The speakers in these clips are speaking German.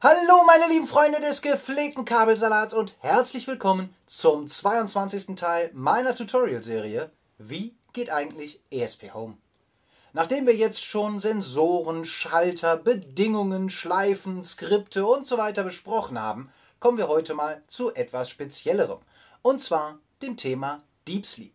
Hallo meine lieben Freunde des gepflegten Kabelsalats und herzlich willkommen zum 22. Teil meiner Tutorial-Serie Wie geht eigentlich ESP Home? Nachdem wir jetzt schon Sensoren, Schalter, Bedingungen, Schleifen, Skripte und so weiter besprochen haben, kommen wir heute mal zu etwas Speziellerem. Und zwar dem Thema Deep Sleep.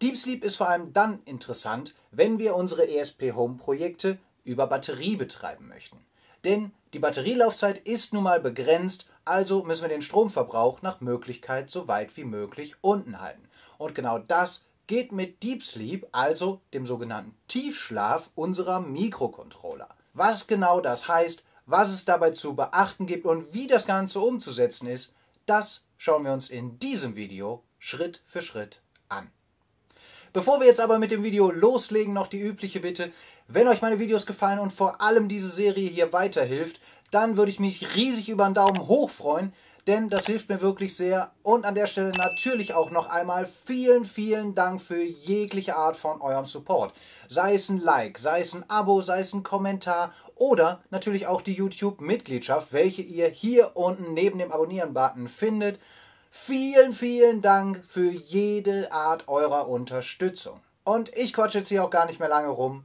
Deep Sleep ist vor allem dann interessant, wenn wir unsere ESP Home Projekte über Batterie betreiben möchten. Denn die Batterielaufzeit ist nun mal begrenzt, also müssen wir den Stromverbrauch nach Möglichkeit so weit wie möglich unten halten. Und genau das geht mit Deep Sleep, also dem sogenannten Tiefschlaf unserer Mikrocontroller. Was genau das heißt, was es dabei zu beachten gibt und wie das Ganze umzusetzen ist, das schauen wir uns in diesem Video Schritt für Schritt an. Bevor wir jetzt aber mit dem Video loslegen, noch die übliche Bitte, wenn euch meine Videos gefallen und vor allem diese Serie hier weiterhilft, dann würde ich mich riesig über einen Daumen hoch freuen, denn das hilft mir wirklich sehr. Und an der Stelle natürlich auch noch einmal vielen, vielen Dank für jegliche Art von eurem Support. Sei es ein Like, sei es ein Abo, sei es ein Kommentar oder natürlich auch die YouTube-Mitgliedschaft, welche ihr hier unten neben dem Abonnieren-Button findet. Vielen, vielen Dank für jede Art eurer Unterstützung. Und ich quatsche jetzt hier auch gar nicht mehr lange rum.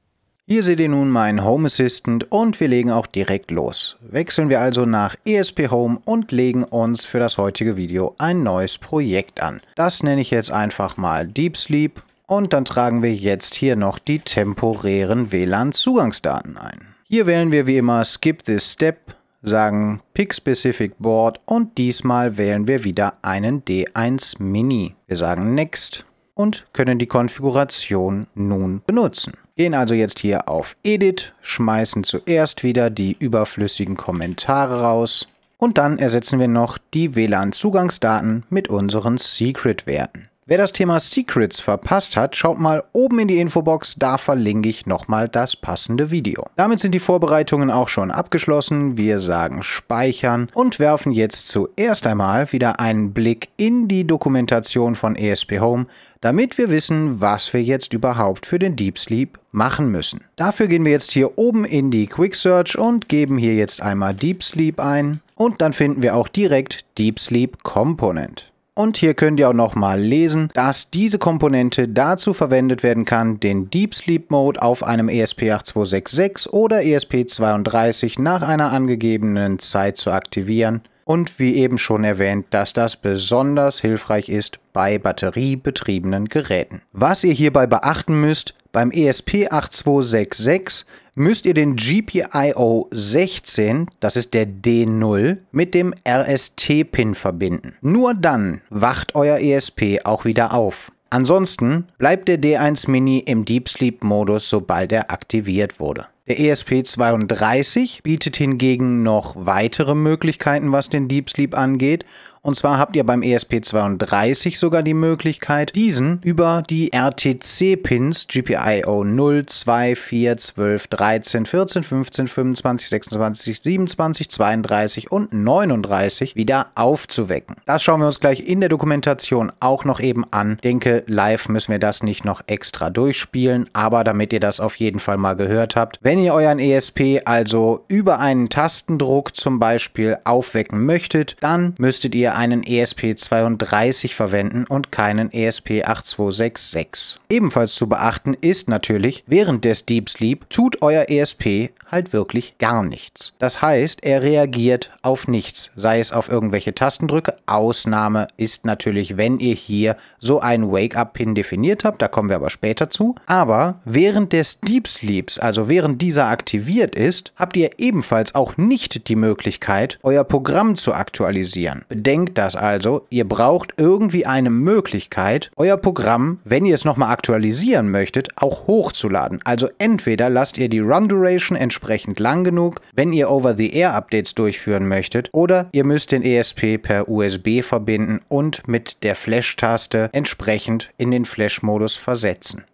Hier seht ihr nun meinen Home Assistant und wir legen auch direkt los. Wechseln wir also nach ESP Home und legen uns für das heutige Video ein neues Projekt an. Das nenne ich jetzt einfach mal Deep Sleep und dann tragen wir jetzt hier noch die temporären WLAN-Zugangsdaten ein. Hier wählen wir wie immer Skip this Step, sagen Pick Specific Board und diesmal wählen wir wieder einen D1 Mini. Wir sagen Next und können die Konfiguration nun benutzen. Gehen also jetzt hier auf Edit, schmeißen zuerst wieder die überflüssigen Kommentare raus und dann ersetzen wir noch die WLAN-Zugangsdaten mit unseren Secret-Werten. Wer das Thema Secrets verpasst hat, schaut mal oben in die Infobox, da verlinke ich nochmal das passende Video. Damit sind die Vorbereitungen auch schon abgeschlossen. Wir sagen Speichern und werfen jetzt zuerst einmal wieder einen Blick in die Dokumentation von ESP Home, damit wir wissen, was wir jetzt überhaupt für den Deep Sleep machen müssen. Dafür gehen wir jetzt hier oben in die Quick Search und geben hier jetzt einmal Deep Sleep ein und dann finden wir auch direkt Deep Sleep Component. Und hier könnt ihr auch nochmal lesen, dass diese Komponente dazu verwendet werden kann, den Deep Sleep Mode auf einem ESP8266 oder ESP32 nach einer angegebenen Zeit zu aktivieren. Und wie eben schon erwähnt, dass das besonders hilfreich ist bei batteriebetriebenen Geräten. Was ihr hierbei beachten müsst, beim ESP8266 müsst ihr den GPIO 16, das ist der D0, mit dem RST-Pin verbinden. Nur dann wacht euer ESP auch wieder auf. Ansonsten bleibt der D1 Mini im Deep Sleep Modus, sobald er aktiviert wurde. Der ESP32 bietet hingegen noch weitere Möglichkeiten, was den Deep Sleep angeht und zwar habt ihr beim ESP32 sogar die Möglichkeit, diesen über die RTC-Pins GPIO 0, 2, 4, 12, 13, 14, 15, 25, 26, 27, 32 und 39 wieder aufzuwecken. Das schauen wir uns gleich in der Dokumentation auch noch eben an. denke, live müssen wir das nicht noch extra durchspielen, aber damit ihr das auf jeden Fall mal gehört habt. Wenn ihr euren ESP also über einen Tastendruck zum Beispiel aufwecken möchtet, dann müsstet ihr einen ESP32 verwenden und keinen ESP8266. Ebenfalls zu beachten ist natürlich, während des Deep Sleep tut euer ESP halt wirklich gar nichts. Das heißt, er reagiert auf nichts, sei es auf irgendwelche Tastendrücke. Ausnahme ist natürlich, wenn ihr hier so einen Wake-up-Pin definiert habt, da kommen wir aber später zu. Aber während des Deep Sleeps, also während dieser aktiviert ist, habt ihr ebenfalls auch nicht die Möglichkeit, euer Programm zu aktualisieren. Bedenkt Bedenkt das also, ihr braucht irgendwie eine Möglichkeit, euer Programm, wenn ihr es nochmal aktualisieren möchtet, auch hochzuladen. Also entweder lasst ihr die Run-Duration entsprechend lang genug, wenn ihr Over-the-Air-Updates durchführen möchtet, oder ihr müsst den ESP per USB verbinden und mit der Flash-Taste entsprechend in den Flash-Modus versetzen.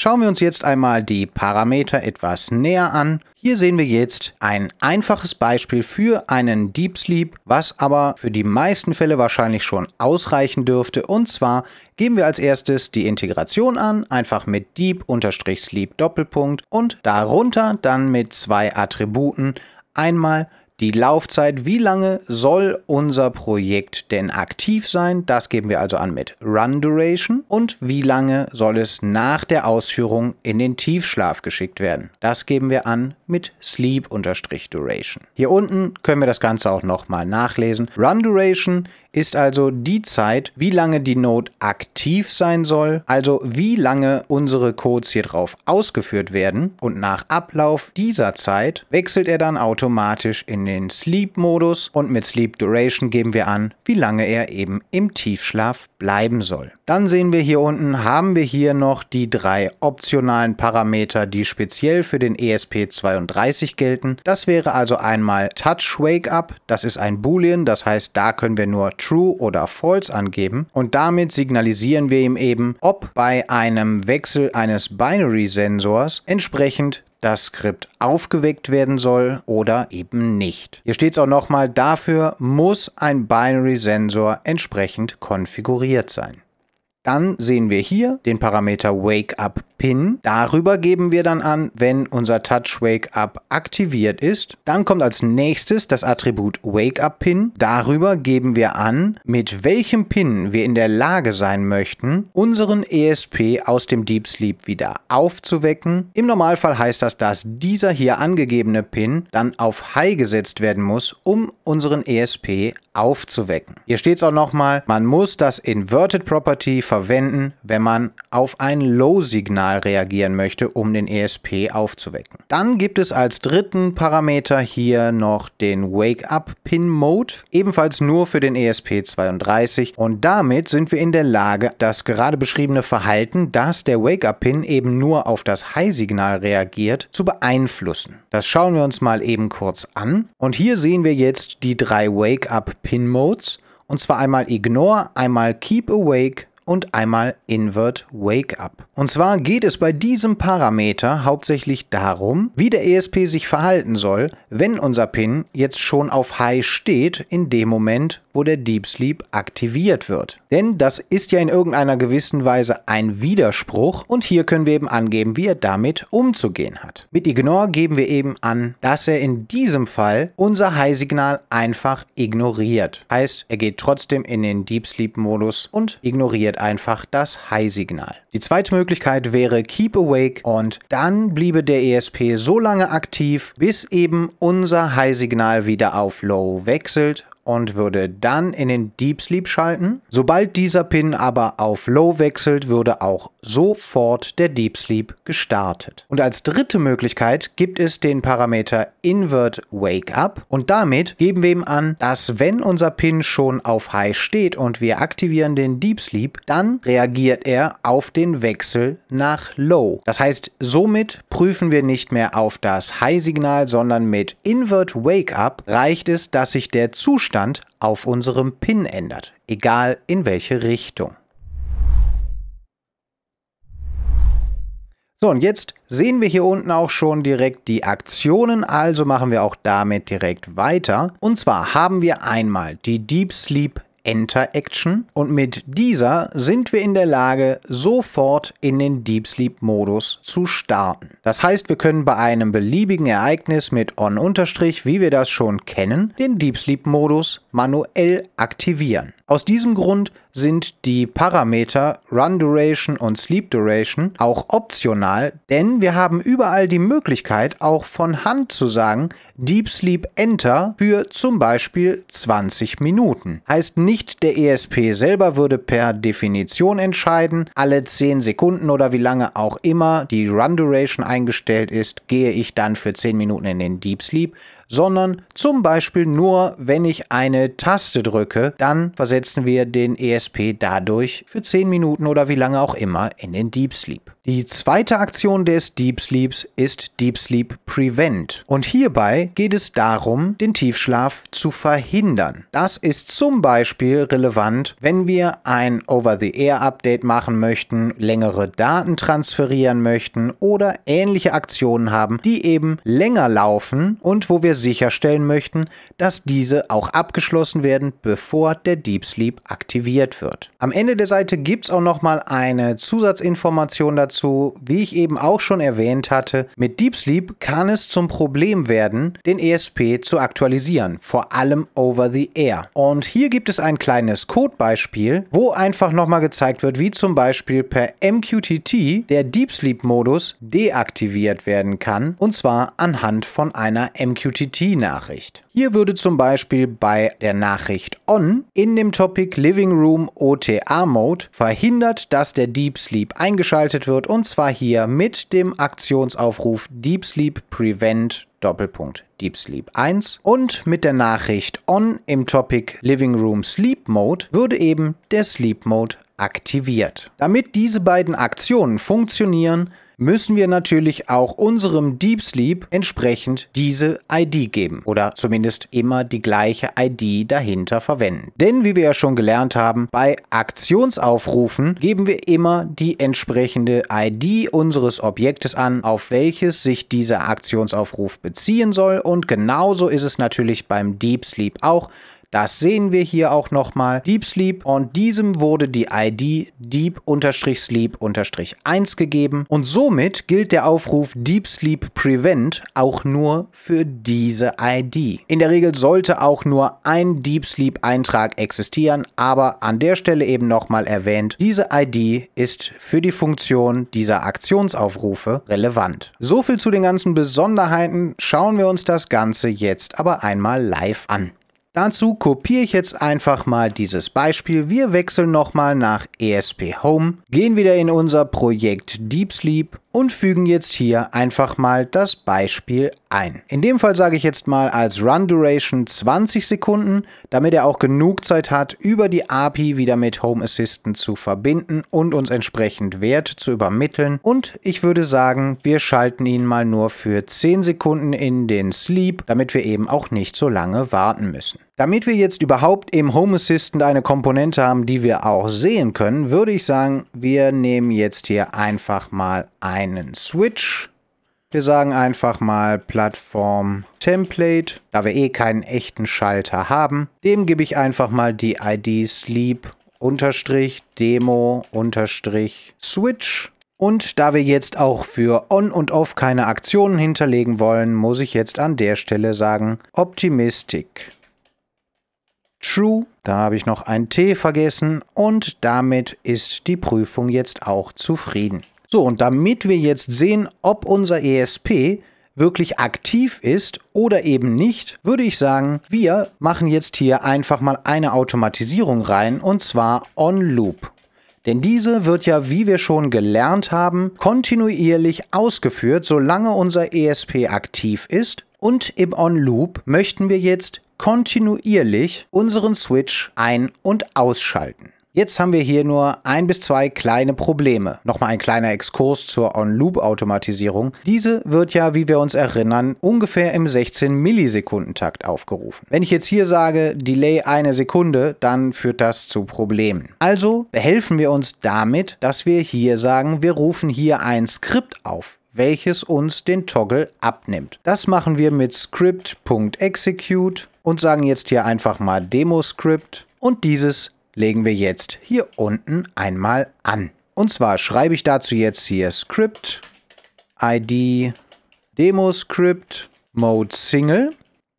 Schauen wir uns jetzt einmal die Parameter etwas näher an. Hier sehen wir jetzt ein einfaches Beispiel für einen Deep Sleep, was aber für die meisten Fälle wahrscheinlich schon ausreichen dürfte. Und zwar geben wir als erstes die Integration an, einfach mit Deep-Sleep Doppelpunkt und darunter dann mit zwei Attributen einmal die Laufzeit, wie lange soll unser Projekt denn aktiv sein? Das geben wir also an mit Run Duration und wie lange soll es nach der Ausführung in den Tiefschlaf geschickt werden? Das geben wir an mit Sleep Duration. Hier unten können wir das Ganze auch nochmal nachlesen. Run Duration ist also die Zeit, wie lange die Node aktiv sein soll, also wie lange unsere Codes hier drauf ausgeführt werden und nach Ablauf dieser Zeit wechselt er dann automatisch in den Sleep-Modus und mit Sleep Duration geben wir an, wie lange er eben im Tiefschlaf bleiben soll. Dann sehen wir hier unten, haben wir hier noch die drei optionalen Parameter, die speziell für den ESP32 gelten. Das wäre also einmal Touch Wake Up, das ist ein Boolean, das heißt, da können wir nur True oder False angeben und damit signalisieren wir ihm eben, ob bei einem Wechsel eines Binary-Sensors entsprechend das Skript aufgeweckt werden soll oder eben nicht. Hier steht es auch nochmal, dafür muss ein Binary-Sensor entsprechend konfiguriert sein. Dann sehen wir hier den Parameter WakeUpPin. Darüber geben wir dann an, wenn unser TouchWakeUp aktiviert ist. Dann kommt als nächstes das Attribut WakeUpPin. Darüber geben wir an, mit welchem Pin wir in der Lage sein möchten, unseren ESP aus dem Deep Sleep wieder aufzuwecken. Im Normalfall heißt das, dass dieser hier angegebene Pin dann auf High gesetzt werden muss, um unseren ESP aufzuwecken. Hier steht es auch nochmal, man muss das Inverted Property verwenden verwenden, wenn man auf ein Low-Signal reagieren möchte, um den ESP aufzuwecken. Dann gibt es als dritten Parameter hier noch den Wake-up-Pin-Mode, ebenfalls nur für den ESP32 und damit sind wir in der Lage, das gerade beschriebene Verhalten, dass der Wake-up-Pin eben nur auf das High-Signal reagiert, zu beeinflussen. Das schauen wir uns mal eben kurz an und hier sehen wir jetzt die drei Wake-up-Pin-Modes und zwar einmal Ignore, einmal Keep Awake und einmal Invert Wake Up. Und zwar geht es bei diesem Parameter hauptsächlich darum, wie der ESP sich verhalten soll, wenn unser Pin jetzt schon auf High steht, in dem Moment, wo der Deep Sleep aktiviert wird. Denn das ist ja in irgendeiner gewissen Weise ein Widerspruch und hier können wir eben angeben, wie er damit umzugehen hat. Mit Ignore geben wir eben an, dass er in diesem Fall unser High-Signal einfach ignoriert. Heißt, er geht trotzdem in den Deep Sleep-Modus und ignoriert einfach das High-Signal. Die zweite Möglichkeit wäre Keep Awake und dann bliebe der ESP so lange aktiv, bis eben unser High-Signal wieder auf Low wechselt und würde dann in den Deep Sleep schalten. Sobald dieser Pin aber auf Low wechselt, würde auch sofort der Deep Sleep gestartet. Und als dritte Möglichkeit gibt es den Parameter Invert Wake Up und damit geben wir ihm an, dass wenn unser Pin schon auf High steht und wir aktivieren den Deep Sleep, dann reagiert er auf den Wechsel nach Low. Das heißt, somit prüfen wir nicht mehr auf das High-Signal, sondern mit Invert Wake Up reicht es, dass sich der Zustand Zustand auf unserem Pin ändert, egal in welche Richtung. So, und jetzt sehen wir hier unten auch schon direkt die Aktionen, also machen wir auch damit direkt weiter. Und zwar haben wir einmal die Deep Sleep Enter-Action und mit dieser sind wir in der Lage, sofort in den Deep Sleep-Modus zu starten. Das heißt, wir können bei einem beliebigen Ereignis mit On- wie wir das schon kennen, den Deep Sleep-Modus manuell aktivieren. Aus diesem Grund sind die Parameter Run Duration und Sleep Duration auch optional, denn wir haben überall die Möglichkeit, auch von Hand zu sagen Deep Sleep Enter für zum Beispiel 20 Minuten. Heißt nicht, der ESP selber würde per Definition entscheiden, alle 10 Sekunden oder wie lange auch immer die Run Duration eingestellt ist, gehe ich dann für 10 Minuten in den Deep Sleep, sondern zum Beispiel nur, wenn ich eine Taste drücke, dann versetzen wir den ESP XP dadurch für 10 Minuten oder wie lange auch immer in den Deep Sleep. Die zweite Aktion des Deep Sleeps ist Deep Sleep Prevent. Und hierbei geht es darum, den Tiefschlaf zu verhindern. Das ist zum Beispiel relevant, wenn wir ein Over-the-Air-Update machen möchten, längere Daten transferieren möchten oder ähnliche Aktionen haben, die eben länger laufen und wo wir sicherstellen möchten, dass diese auch abgeschlossen werden, bevor der Deep Sleep aktiviert wird. Am Ende der Seite gibt es auch nochmal eine Zusatzinformation dazu. Wie ich eben auch schon erwähnt hatte, mit Deep Sleep kann es zum Problem werden, den ESP zu aktualisieren, vor allem over the air. Und hier gibt es ein kleines Codebeispiel, wo einfach nochmal gezeigt wird, wie zum Beispiel per MQTT der Deep Sleep Modus deaktiviert werden kann, und zwar anhand von einer MQTT-Nachricht. Hier würde zum Beispiel bei der Nachricht On in dem Topic Living Room Zoom OTA Mode verhindert, dass der Deep Sleep eingeschaltet wird und zwar hier mit dem Aktionsaufruf Deep Sleep Prevent Doppelpunkt Deep Sleep 1 und mit der Nachricht On im Topic Living Room Sleep Mode würde eben der Sleep Mode aktiviert. Damit diese beiden Aktionen funktionieren, müssen wir natürlich auch unserem Deep Sleep entsprechend diese ID geben oder zumindest immer die gleiche ID dahinter verwenden. Denn wie wir ja schon gelernt haben, bei Aktionsaufrufen geben wir immer die entsprechende ID unseres Objektes an, auf welches sich dieser Aktionsaufruf beziehen soll und genauso ist es natürlich beim Deep Sleep auch. Das sehen wir hier auch nochmal. Deep Sleep und diesem wurde die ID deep-sleep-1 gegeben und somit gilt der Aufruf Deep Sleep Prevent auch nur für diese ID. In der Regel sollte auch nur ein Deep Sleep Eintrag existieren, aber an der Stelle eben nochmal erwähnt, diese ID ist für die Funktion dieser Aktionsaufrufe relevant. So viel zu den ganzen Besonderheiten. Schauen wir uns das Ganze jetzt aber einmal live an. Dazu kopiere ich jetzt einfach mal dieses Beispiel. Wir wechseln nochmal nach ESP Home, gehen wieder in unser Projekt Deep Sleep und fügen jetzt hier einfach mal das Beispiel ein. In dem Fall sage ich jetzt mal als Run Duration 20 Sekunden, damit er auch genug Zeit hat, über die API wieder mit Home Assistant zu verbinden und uns entsprechend Wert zu übermitteln. Und ich würde sagen, wir schalten ihn mal nur für 10 Sekunden in den Sleep, damit wir eben auch nicht so lange warten müssen. Damit wir jetzt überhaupt im Home Assistant eine Komponente haben, die wir auch sehen können, würde ich sagen, wir nehmen jetzt hier einfach mal einen Switch. Wir sagen einfach mal Plattform Template, da wir eh keinen echten Schalter haben. Dem gebe ich einfach mal die ID Sleep unterstrich Demo unterstrich Switch. Und da wir jetzt auch für On und Off keine Aktionen hinterlegen wollen, muss ich jetzt an der Stelle sagen Optimistic. True. Da habe ich noch ein T vergessen und damit ist die Prüfung jetzt auch zufrieden. So, und damit wir jetzt sehen, ob unser ESP wirklich aktiv ist oder eben nicht, würde ich sagen, wir machen jetzt hier einfach mal eine Automatisierung rein und zwar on Loop. Denn diese wird ja, wie wir schon gelernt haben, kontinuierlich ausgeführt, solange unser ESP aktiv ist und im On-Loop möchten wir jetzt kontinuierlich unseren Switch ein- und ausschalten. Jetzt haben wir hier nur ein bis zwei kleine Probleme. Nochmal ein kleiner Exkurs zur On-Loop-Automatisierung. Diese wird ja, wie wir uns erinnern, ungefähr im 16-Millisekunden-Takt aufgerufen. Wenn ich jetzt hier sage, Delay eine Sekunde, dann führt das zu Problemen. Also behelfen wir uns damit, dass wir hier sagen, wir rufen hier ein Skript auf welches uns den Toggle abnimmt. Das machen wir mit script.execute und sagen jetzt hier einfach mal Demo Script und dieses legen wir jetzt hier unten einmal an. Und zwar schreibe ich dazu jetzt hier Script, ID, Demo Script Mode Single,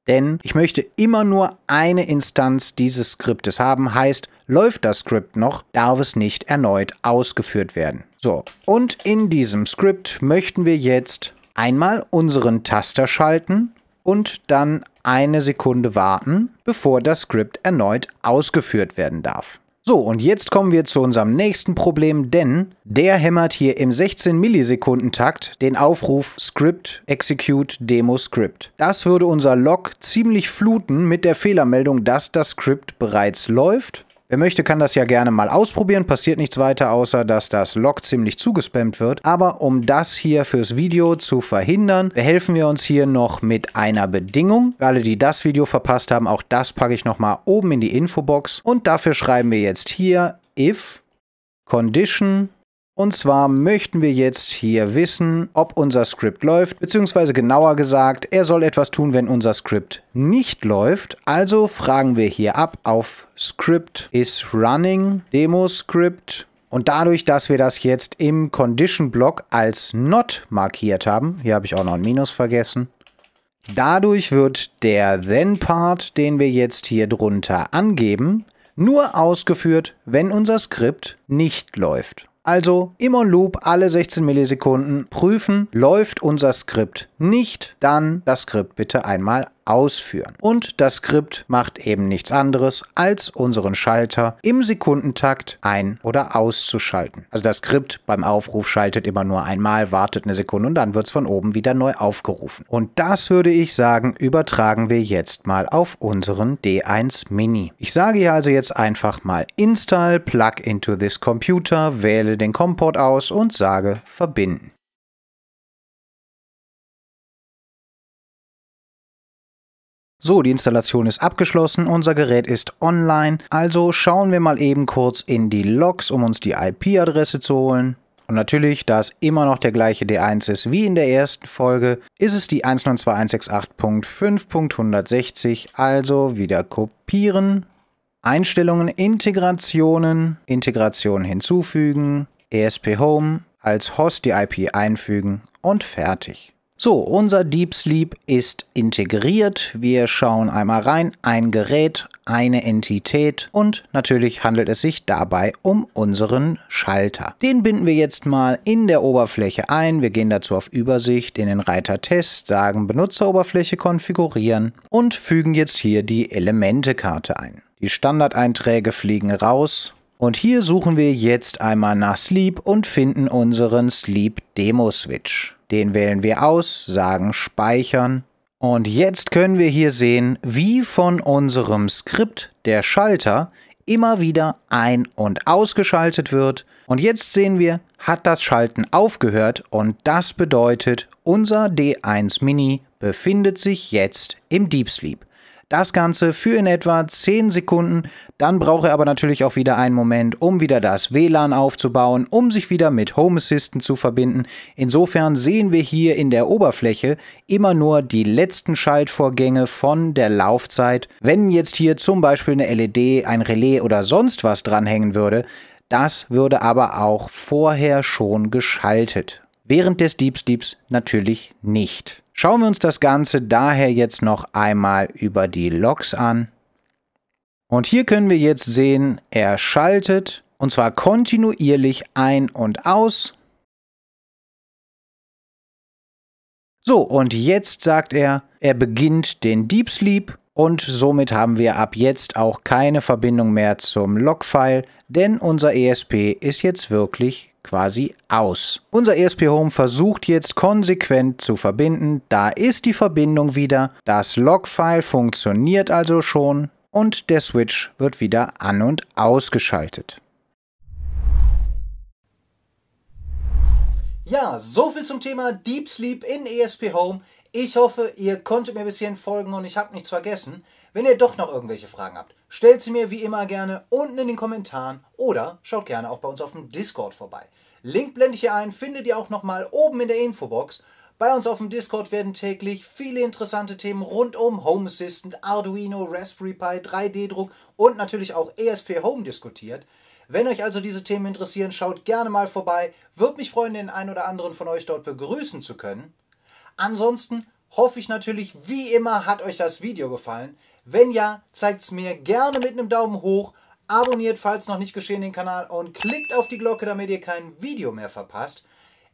denn ich möchte immer nur eine Instanz dieses Skriptes haben, heißt, läuft das Script noch, darf es nicht erneut ausgeführt werden. So, und in diesem Skript möchten wir jetzt einmal unseren Taster schalten und dann eine Sekunde warten, bevor das Skript erneut ausgeführt werden darf. So, und jetzt kommen wir zu unserem nächsten Problem, denn der hämmert hier im 16 Millisekunden Takt den Aufruf Script Execute Demo Script. Das würde unser Log ziemlich fluten mit der Fehlermeldung, dass das Script bereits läuft Wer möchte, kann das ja gerne mal ausprobieren. Passiert nichts weiter, außer dass das Log ziemlich zugespammt wird. Aber um das hier fürs Video zu verhindern, behelfen wir uns hier noch mit einer Bedingung. Für alle, die das Video verpasst haben, auch das packe ich nochmal oben in die Infobox. Und dafür schreiben wir jetzt hier if condition und zwar möchten wir jetzt hier wissen, ob unser Script läuft, beziehungsweise genauer gesagt, er soll etwas tun, wenn unser Script nicht läuft. Also fragen wir hier ab auf Script is running, Demo Script und dadurch, dass wir das jetzt im Condition-Block als not markiert haben, hier habe ich auch noch ein Minus vergessen, dadurch wird der then-Part, den wir jetzt hier drunter angeben, nur ausgeführt, wenn unser Skript nicht läuft. Also im loop alle 16 Millisekunden prüfen, läuft unser Skript nicht, dann das Skript bitte einmal ausführen. Und das Skript macht eben nichts anderes, als unseren Schalter im Sekundentakt ein- oder auszuschalten. Also das Skript beim Aufruf schaltet immer nur einmal, wartet eine Sekunde und dann wird es von oben wieder neu aufgerufen. Und das würde ich sagen, übertragen wir jetzt mal auf unseren D1 Mini. Ich sage hier also jetzt einfach mal Install, Plug into this Computer, wähle den Comport aus und sage Verbinden. So, die Installation ist abgeschlossen, unser Gerät ist online, also schauen wir mal eben kurz in die Logs, um uns die IP-Adresse zu holen. Und natürlich, da es immer noch der gleiche D1 ist wie in der ersten Folge, ist es die 192.168.5.160, also wieder kopieren, Einstellungen, Integrationen, Integration hinzufügen, ESP Home, als Host die IP einfügen und fertig. So, unser Deep Sleep ist integriert. Wir schauen einmal rein. Ein Gerät, eine Entität und natürlich handelt es sich dabei um unseren Schalter. Den binden wir jetzt mal in der Oberfläche ein. Wir gehen dazu auf Übersicht in den Reiter Test, sagen Benutzeroberfläche konfigurieren und fügen jetzt hier die Elementekarte ein. Die Standardeinträge fliegen raus und hier suchen wir jetzt einmal nach Sleep und finden unseren Sleep Demo Switch. Den wählen wir aus, sagen Speichern. Und jetzt können wir hier sehen, wie von unserem Skript der Schalter immer wieder ein- und ausgeschaltet wird. Und jetzt sehen wir, hat das Schalten aufgehört und das bedeutet, unser D1 Mini befindet sich jetzt im Deep Sleep. Das Ganze für in etwa 10 Sekunden. Dann braucht er aber natürlich auch wieder einen Moment, um wieder das WLAN aufzubauen, um sich wieder mit Home Assistant zu verbinden. Insofern sehen wir hier in der Oberfläche immer nur die letzten Schaltvorgänge von der Laufzeit. Wenn jetzt hier zum Beispiel eine LED, ein Relais oder sonst was dranhängen würde, das würde aber auch vorher schon geschaltet. Während des Deep Sleeps natürlich nicht. Schauen wir uns das Ganze daher jetzt noch einmal über die Logs an. Und hier können wir jetzt sehen, er schaltet und zwar kontinuierlich ein und aus. So, und jetzt sagt er, er beginnt den Deep Sleep und somit haben wir ab jetzt auch keine Verbindung mehr zum Logfile, denn unser ESP ist jetzt wirklich quasi aus. Unser ESP Home versucht jetzt konsequent zu verbinden. Da ist die Verbindung wieder. Das Logfile funktioniert also schon und der Switch wird wieder an- und ausgeschaltet. Ja, so viel zum Thema Deep Sleep in ESP Home. Ich hoffe, ihr konntet mir bis hierhin folgen und ich habe nichts vergessen. Wenn ihr doch noch irgendwelche Fragen habt, stellt sie mir wie immer gerne unten in den Kommentaren oder schaut gerne auch bei uns auf dem Discord vorbei. Link blende ich hier ein, findet ihr auch nochmal oben in der Infobox. Bei uns auf dem Discord werden täglich viele interessante Themen rund um Home Assistant, Arduino, Raspberry Pi, 3D-Druck und natürlich auch ESP Home diskutiert. Wenn euch also diese Themen interessieren, schaut gerne mal vorbei. Würde mich freuen, den einen oder anderen von euch dort begrüßen zu können. Ansonsten hoffe ich natürlich, wie immer, hat euch das Video gefallen. Wenn ja, zeigt es mir gerne mit einem Daumen hoch, abonniert, falls noch nicht geschehen, den Kanal und klickt auf die Glocke, damit ihr kein Video mehr verpasst.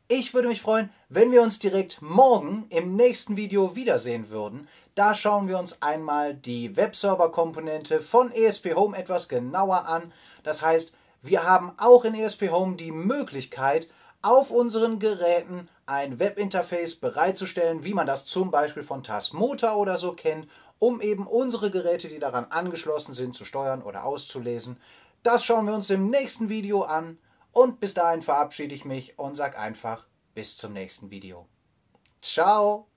Ich würde mich freuen, wenn wir uns direkt morgen im nächsten Video wiedersehen würden. Da schauen wir uns einmal die Webserver-Komponente von ESP Home etwas genauer an. Das heißt, wir haben auch in ESP Home die Möglichkeit, auf unseren Geräten ein Webinterface bereitzustellen, wie man das zum Beispiel von Tasmota oder so kennt, um eben unsere Geräte, die daran angeschlossen sind, zu steuern oder auszulesen. Das schauen wir uns im nächsten Video an und bis dahin verabschiede ich mich und sage einfach bis zum nächsten Video. Ciao!